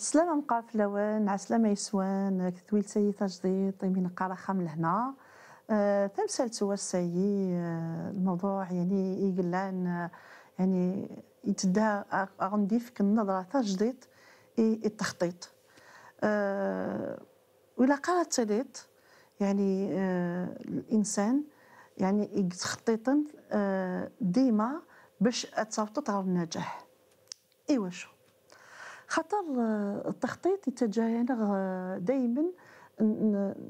سلامة مقافلوان عسلامة يسوان كتويل سيي تجديد طيبين قراخة من لهنا أه تمثال سوا السيي آه، الموضوع يعني يقلان يعني يتدا آه، عندي فيك النظرة تجديد التخطيط أه ولا قرات تليت يعني أه الانسان يعني تخطيطا آه، ديما باش تصوتت على النجاح ايوا شو خاطر آه، التخطيط يتجاهلنا آه، دائما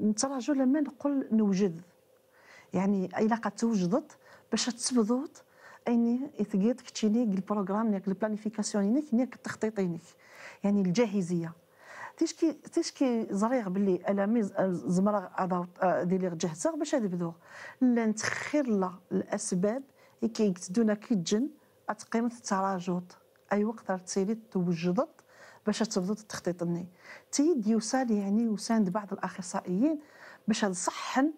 نتراجعوا لما نقول نوجد يعني الا قد توجدت باش تسبضوت اني اثقيت كتشيني البروغرام نياك البلانيفيكاسيون ينك نياك التخطيط ينك يعني الجاهزيه تيشكي تيشكي زريغ باللي انا مي آه، زمرا لي جهزه باش نبدو لا نتخير لا الاسباب اللي يكتدونا كي تجن اتقيمت التراجع اي وقت تيري توجدت باش تبدو التخطيط الني تيد يوصل يعني يساند بعض الاخصائيين باش نصحن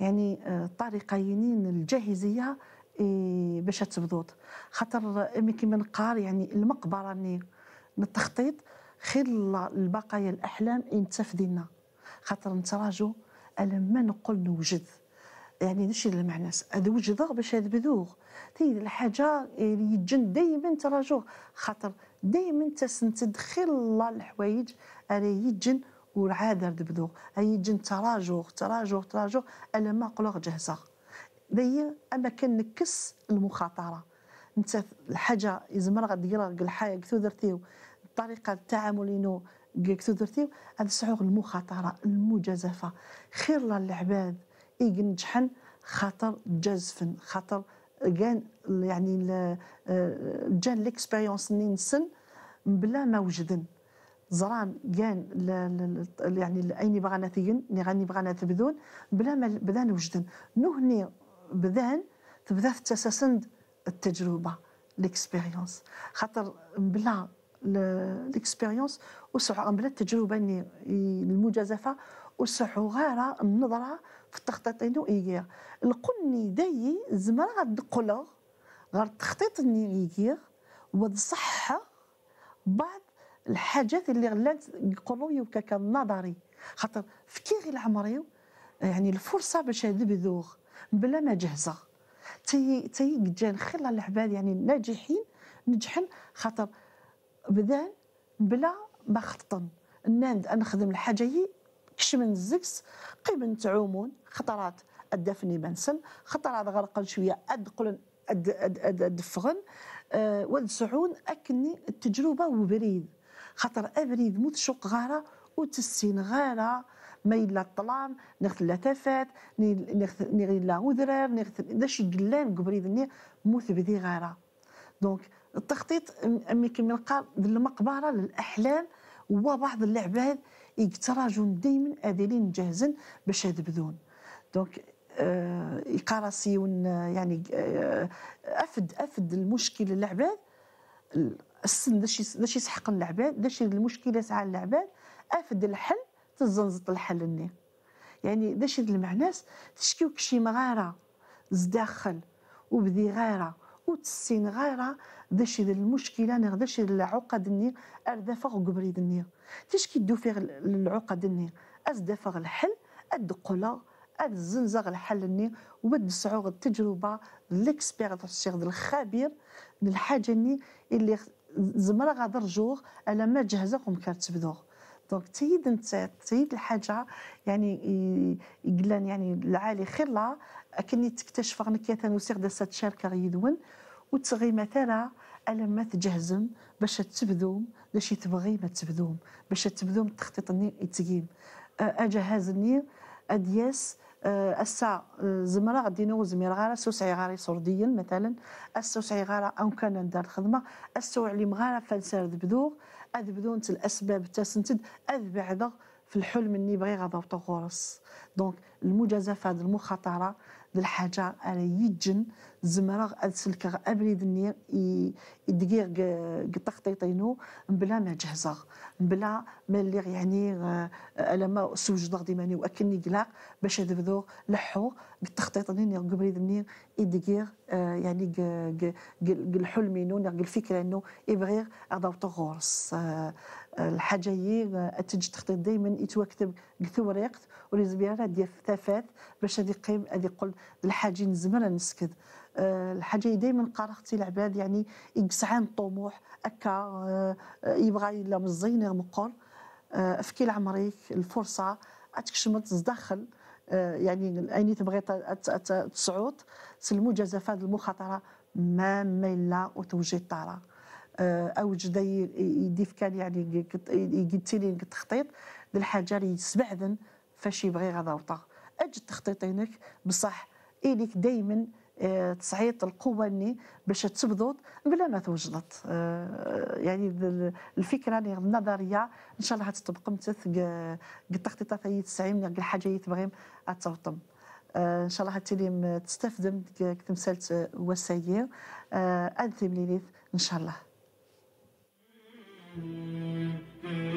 يعني آه، الطريقه ينين الجاهزيه باش تبدوط خاطر كيما نقار يعني المقبره ني التخطيط خير البقايا الاحلام انت خاطر نتراجو ما نقول نوجد يعني نشي المعناس هذا وجدغ باش هذا بذوغ تي الحاجه يعني يتجن دائما تراجوغ خاطر دائما تسنتدخل الله الحوايج راه يتجن والعاده اي يتجن تراجوغ تراجوغ تراجوغ الا ما قلوغ جهزه دايا اما كنكس المخاطره انت الحاجه يزمر غديرها الحاجه كثو درتيو الطريقه التعامل انه كثو درتيو هذا شعور المخاطره المجازفه خير للعباد إيجن شحن خاطر جازفن خاطر كان يعني آه، جان ليكسبيريونس نينسن بلا ما وجدن زران كان يعني اين بغانا ثيجن ني غاني بغانا تبدون بلا ما بدا نوجدن نهني بدان تبدا تتساسند التجربه ليكسبيريونس خاطر بلا ليكسبيريونس وسعوا بلا التجربه المجازفه وسعوا غير النظره في التخطيط انه ايغير القني داي زمرا دقلغ غير التخطيط اللي ايغير وتصحح بعض الحاجات اللي غلات يوكا كان نظري خاطر فكي غير عمري يعني الفرصه باش نبذوغ بلا ما جهزه تي تي جان خلال العباد يعني الناجحين نجحن خاطر بدا بلا ما خطن ناند نخدم الحاجه كشمن الزكس قيمن تعومون خطرات الدفني منسل خطرات غرقن شويه ادقلن أد أد أد أدفغن أه ودسعون أكني التجربة وبريد خاطر أبريد موت شوق غارة وتسين غارة ما يلا الطلام نغث لا تفات نغي لا ودرار نغت داش قلان قبريد ني موث غارة دونك التخطيط أمي كما قال المقبره للاحلام هو بعض العباد يقتراجون دائما ادلين جاهزين باش يذبذون دونك آه يعني آه افد افد المشكل للعباد السن باش يسحق العباد باش المشكله تاع العباد افد الحل تزنزط الحل الني يعني باش المعناس تشكيوك شي مغاره زداخل وبدي غيره وتسين غيره ديال المشكله داشي ديال العقد النير اردافغ قبريد تيش كيدو فيغ العقد النير ازدافغ الحل الدقولا الزنزغ الحل النير ود صعوغ التجربه ديال الخبير الحاجه الني اللي زمرا غادر جوغ الا ما جهزكم كتبدوغ دونك تيد انت تيد الحاجه يعني يقلان يعني العالي خير لا تكتشف غنكيا ثاني وسير دا سات غيدون وتغي مثلا ألا ما تجهزن باش تبذوم لاش تبغي ما تبذوم باش تبذوم تخطيط النيل يتقيم أجهز النيل أدياس أسا زمرا دينو زمير غارة سوسعي غاري سرديا مثلا السوسعي غارة أو كان دار الخدمة السو عليم غارة فنسار ذبذوغ أذبذون الأسباب تسنتد أذبعذغ في الحلم اللي بغي غضبط غرس دونك المجازفة هذه المخاطرة الحاجة على يجن زمرغ أد سلكغ أبريد يدقيغ التخطيطينو بلا ما جهزغ بلا ما اللي يعني ما سوجدغ ديماني وأكني قلاق باش أدبذوغ لحو التخطيط نين قبريد آه، يعني يدقيغ يعني الحلم نو الفكرة نو يبغي أضوط غورس آه، آه، الحاجة هي تجي تخطيط دايما يتوكتب كثوريق ولازم ديال الثافات باش هذه قيم هذه قل الحاجة نزمر نسكت آه، الحاجه دائما قرختي العباد يعني يقسعان الطموح هكا آه، يبغى يلا مزين مقر آه، افكي كل الفرصه اتكشمت تدخل يعني اني تبغي تصعود سلمو جزاف المخاطره ما ملا وتوجي الطاره جدا يديف كان يعني يقتلين التخطيط اللي يسبعذن فاش يبغي غدا وطا اجد تخطيطينك بصح اليك دائما تصعيط القوه اللي باش تبضض بلا ما توجدت آه، يعني الفكره اللي النظريه ان شاء الله غتطبق متث قد تخطيطه تاعي تسعيم الحاجه اللي تبغي تطبق آه، ان شاء الله تستفد من تمثال وسايير آه، انثم ليليث ان شاء الله